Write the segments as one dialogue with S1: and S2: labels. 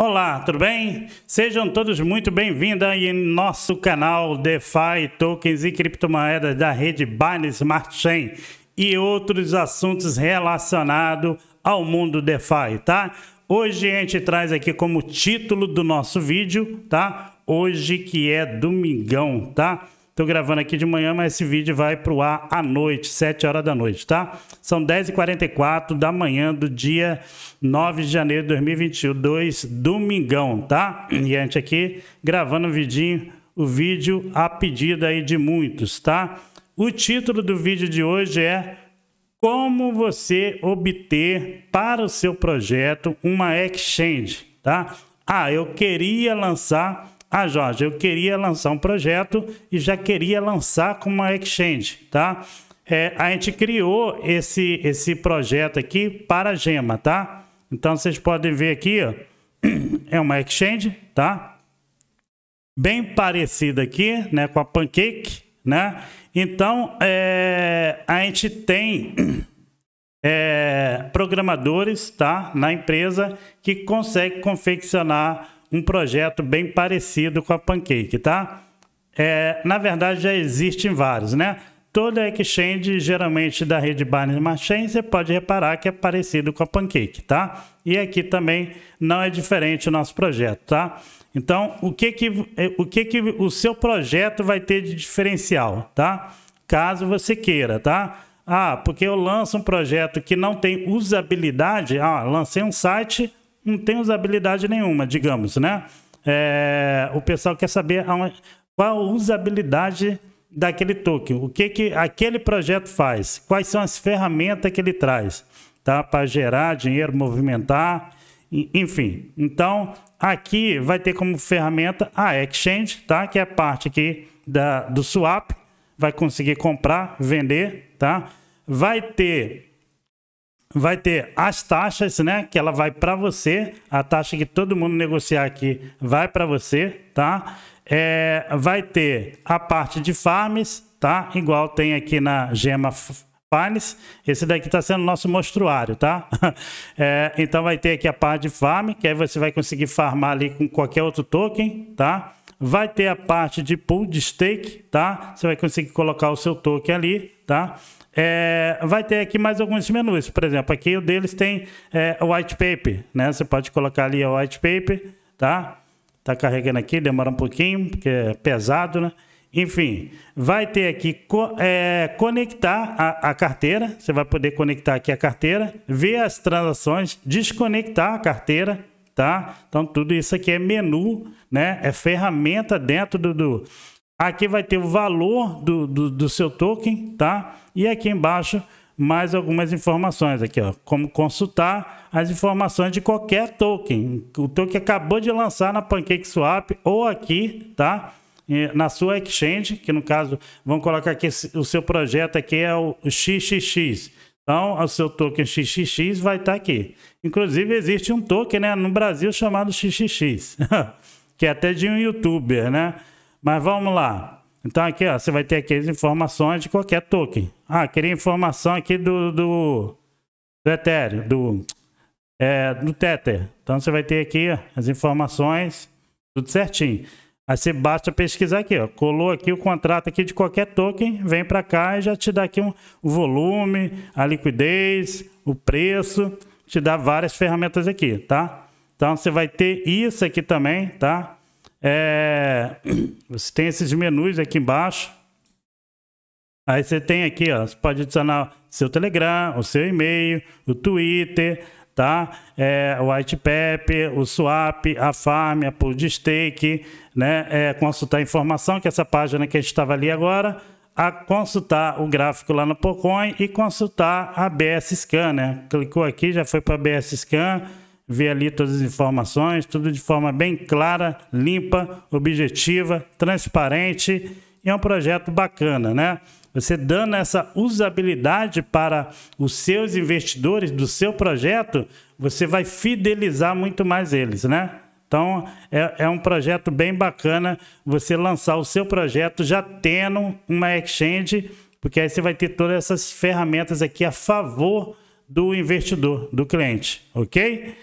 S1: Olá, tudo bem? Sejam todos muito bem-vindos em nosso canal DeFi, tokens e criptomoedas da rede Binance Smart Chain e outros assuntos relacionados ao mundo DeFi, tá? Hoje a gente traz aqui como título do nosso vídeo, tá? Hoje que é domingão, tá? Estou gravando aqui de manhã, mas esse vídeo vai para o ar à noite, 7 horas da noite, tá? São 10h44 da manhã do dia 9 de janeiro de 2022, domingão, tá? E a gente aqui gravando o um vidinho, o vídeo a pedido aí de muitos, tá? O título do vídeo de hoje é Como você obter para o seu projeto uma exchange, tá? Ah, eu queria lançar ah, Jorge, eu queria lançar um projeto e já queria lançar com uma exchange, tá? É, a gente criou esse, esse projeto aqui para a Gema, tá? Então vocês podem ver aqui, ó, é uma exchange, tá? Bem parecida aqui, né, com a Pancake, né? Então é, a gente tem é, programadores, tá, na empresa que consegue confeccionar um projeto bem parecido com a Pancake, tá? É, na verdade, já existem vários, né? Toda exchange, geralmente da rede Binance Smart Chain, você pode reparar que é parecido com a Pancake, tá? E aqui também não é diferente o nosso projeto, tá? Então, o que que é, o, que que o seu projeto vai ter de diferencial, tá? Caso você queira, tá? Ah, porque eu lanço um projeto que não tem usabilidade. Ah, lancei um site, não tem usabilidade nenhuma, digamos, né? É, o pessoal quer saber qual a usabilidade daquele token, o que, que aquele projeto faz, quais são as ferramentas que ele traz, tá? Para gerar dinheiro, movimentar, enfim. Então, aqui vai ter como ferramenta a exchange, tá? Que é a parte aqui da, do swap, vai conseguir comprar, vender, tá? Vai ter vai ter as taxas, né? Que ela vai para você, a taxa que todo mundo negociar aqui vai para você, tá? É, vai ter a parte de farms, tá? Igual tem aqui na Gema Farms. Esse daqui está sendo nosso mostruário, tá? É, então vai ter aqui a parte de farm, que aí você vai conseguir farmar ali com qualquer outro token, tá? Vai ter a parte de pool de stake, tá? Você vai conseguir colocar o seu token ali, tá? É, vai ter aqui mais alguns menus. Por exemplo, aqui o deles tem é, white paper, né? Você pode colocar ali o white paper, tá? Tá carregando aqui, demora um pouquinho, porque é pesado, né? Enfim, vai ter aqui co é, conectar a, a, carteira. Você vai poder conectar aqui a carteira, ver as transações, desconectar a carteira, tá? Então tudo isso aqui é menu, né? É ferramenta dentro do, do... aqui vai ter o valor do, do, do seu token, tá? E aqui embaixo mais algumas informações aqui, ó, como consultar as informações de qualquer token. O token acabou de lançar na PancakeSwap ou aqui, tá? Na sua exchange, que no caso, vamos colocar aqui o seu projeto aqui é o XXX. Então, o seu token XXX vai estar tá aqui. Inclusive, existe um token né, no Brasil chamado XXX, que é até de um youtuber, né? Mas vamos lá. Então, aqui ó, você vai ter aqui as informações de qualquer token. Ah, queria informação aqui do, do, do Ethereum, do, é, do Tether. Então, você vai ter aqui ó, as informações, tudo certinho. Aí você basta pesquisar aqui, ó. Colou aqui o contrato aqui de qualquer token, vem para cá e já te dá aqui um, o volume, a liquidez, o preço, te dá várias ferramentas aqui, tá? Então você vai ter isso aqui também, tá? É, você tem esses menus aqui embaixo. Aí você tem aqui, ó, você pode adicionar seu Telegram, o seu e-mail, o Twitter, tá? É, o White Pepper, o Swap, a Farm, a Pool de Stake, né? É, consultar informação, que é essa página que a gente estava ali agora, a consultar o gráfico lá no Pocoin e consultar a BS Scan, né? Clicou aqui, já foi para a BS Scan, vê ali todas as informações, tudo de forma bem clara, limpa, objetiva, transparente e é um projeto bacana, né? Você dando essa usabilidade para os seus investidores do seu projeto, você vai fidelizar muito mais eles, né? Então é, é um projeto bem bacana você lançar o seu projeto já tendo uma exchange, porque aí você vai ter todas essas ferramentas aqui a favor do investidor, do cliente, ok?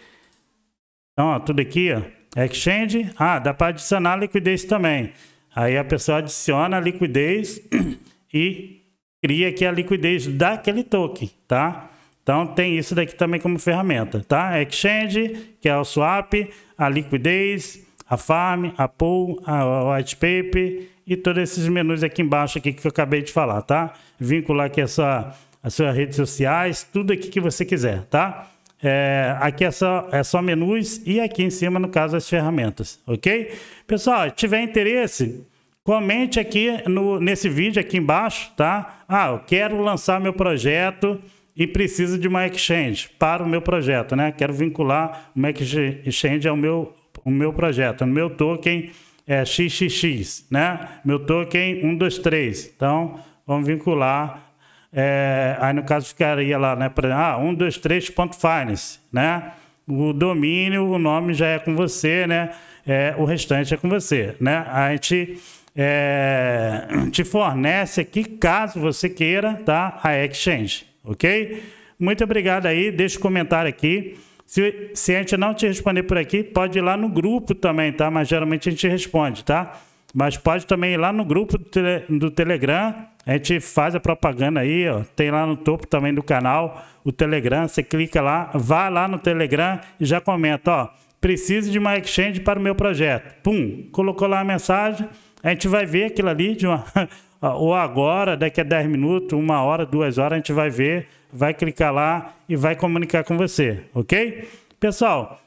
S1: Então, ó, tudo aqui, ó, exchange. Ah, dá para adicionar liquidez também. Aí a pessoa adiciona a liquidez e cria aqui a liquidez daquele token, tá? Então tem isso daqui também como ferramenta, tá? Exchange, que é o swap, a liquidez, a farm, a pool, a white paper e todos esses menus aqui embaixo aqui que eu acabei de falar, tá? Vincular aqui essa sua, as suas redes sociais, tudo aqui que você quiser, tá? É, aqui é só, é só menus e aqui em cima, no caso, as ferramentas, ok? Pessoal, tiver interesse, Comente aqui no, nesse vídeo aqui embaixo, tá? Ah, eu quero lançar meu projeto e preciso de uma exchange para o meu projeto, né? Quero vincular uma exchange ao meu, ao meu projeto, no meu token é, XXX, né? Meu token 123. Então, vamos vincular. É, aí, no caso, ficaria lá, né? Ah, 123.finance, né? O domínio, o nome já é com você, né? é, o restante é com você. Né? A gente é, te fornece aqui, caso você queira, tá? a exchange, ok? Muito obrigado aí, deixa o um comentário aqui. Se, se a gente não te responder por aqui, pode ir lá no grupo também, tá? Mas geralmente a gente responde, tá? Mas pode também ir lá no grupo do, tele, do Telegram, a gente faz a propaganda aí, ó. Tem lá no topo também do canal o Telegram. Você clica lá, vai lá no Telegram e já comenta, ó preciso de uma exchange para o meu projeto. Pum, colocou lá a mensagem, a gente vai ver aquilo ali de uma, ou agora, daqui a 10 minutos, uma hora, duas horas, a gente vai ver, vai clicar lá e vai comunicar com você, ok? Pessoal,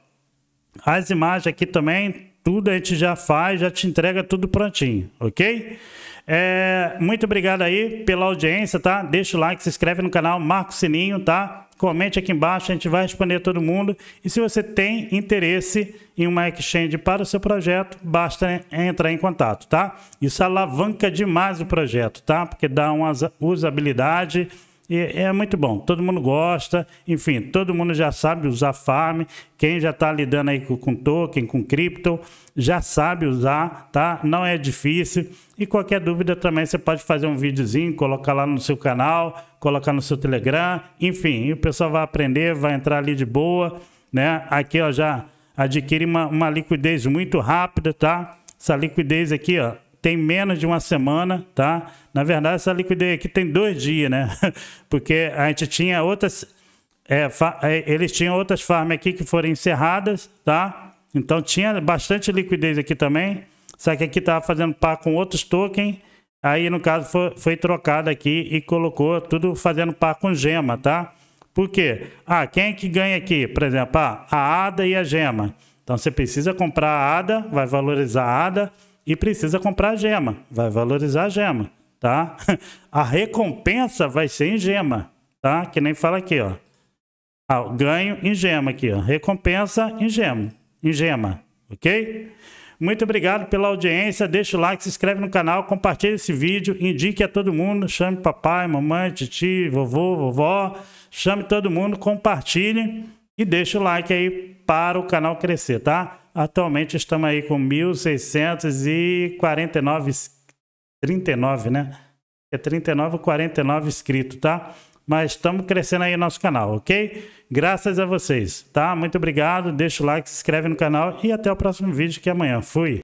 S1: as imagens aqui também, tudo a gente já faz, já te entrega tudo prontinho, ok? É, muito obrigado aí pela audiência, tá? Deixa o like, se inscreve no canal, marca o sininho, tá? comente aqui embaixo, a gente vai responder todo mundo. E se você tem interesse em uma exchange para o seu projeto, basta entrar em contato, tá? Isso alavanca demais o projeto, tá? Porque dá uma usabilidade e é muito bom, todo mundo gosta, enfim, todo mundo já sabe usar farm. Quem já está lidando aí com, com token, com cripto, já sabe usar, tá? Não é difícil. E qualquer dúvida também você pode fazer um videozinho, colocar lá no seu canal, colocar no seu Telegram, enfim, o pessoal vai aprender, vai entrar ali de boa, né? Aqui ó, já adquire uma, uma liquidez muito rápida, tá? Essa liquidez aqui, ó, tem menos de uma semana, tá? Na verdade, essa liquidez aqui tem dois dias, né? Porque a gente tinha outras. É, é eles tinham outras farms aqui que foram encerradas, tá? Então tinha bastante liquidez aqui também. Só que aqui tava fazendo par com outros tokens. Aí, no caso, foi, foi trocado aqui e colocou tudo fazendo par com gema, tá? Por quê? Ah, quem é que ganha aqui? Por exemplo, ah, a ADA e a gema. Então você precisa comprar a ADA, vai valorizar a ADA e precisa comprar gema, vai valorizar a gema, tá? A recompensa vai ser em gema, tá? Que nem fala aqui, ó. Ah, ganho em gema aqui, ó. Recompensa em gema, em gema, ok? Muito obrigado pela audiência, deixa o like, se inscreve no canal, compartilha esse vídeo, indique a todo mundo, chame papai, mamãe, titi, vovô, vovó, chame todo mundo, compartilhe e deixa o like aí para o canal crescer, tá? Atualmente estamos aí com 1.649, 39, né? É 39 ou 49 inscritos, tá? Mas estamos crescendo aí o nosso canal, ok? Graças a vocês, tá? Muito obrigado, deixa o like, se inscreve no canal e até o próximo vídeo que é amanhã. Fui!